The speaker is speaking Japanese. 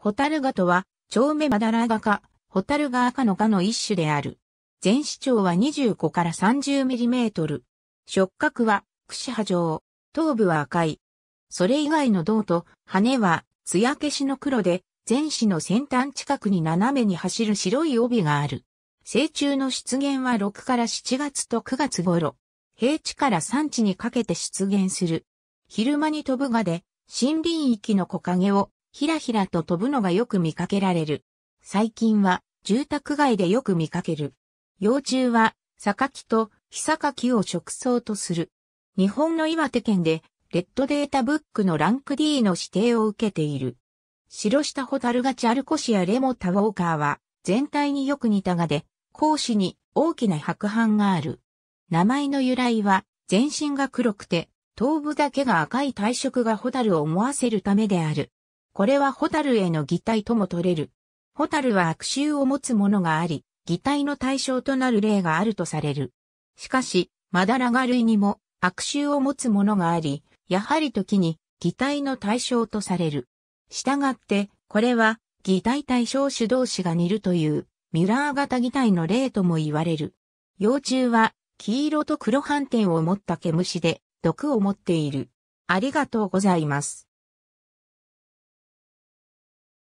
ホタルガとは、蝶目マダラガ科、ホタルガ赤のガの一種である。全視長は25から30ミリメートル。触角は、串波状。頭部は赤い。それ以外の胴と羽は、艶消しの黒で、全視の先端近くに斜めに走る白い帯がある。成虫の出現は6から7月と9月頃。平地から山地にかけて出現する。昼間に飛ぶがで、森林域の木陰をひらひらと飛ぶのがよく見かけられる。最近は住宅街でよく見かける。幼虫は、サカキとヒサカキを食草とする。日本の岩手県で、レッドデータブックのランク D の指定を受けている。白下ホタルガチアルコシアレモタウォーカーは、全体によく似たがで、講師に大きな白斑がある。名前の由来は、全身が黒くて、頭部だけが赤い体色がホタルを思わせるためである。これはホタルへの擬態とも取れる。ホタルは悪臭を持つものがあり、擬態の対象となる例があるとされる。しかし、マダラガ類にも悪臭を持つものがあり、やはり時に擬態の対象とされる。したがって、これは擬態対象種同士が似るというミラー型擬態の例とも言われる。幼虫は黄色と黒斑点を持った毛虫で毒を持っている。ありがとうございます。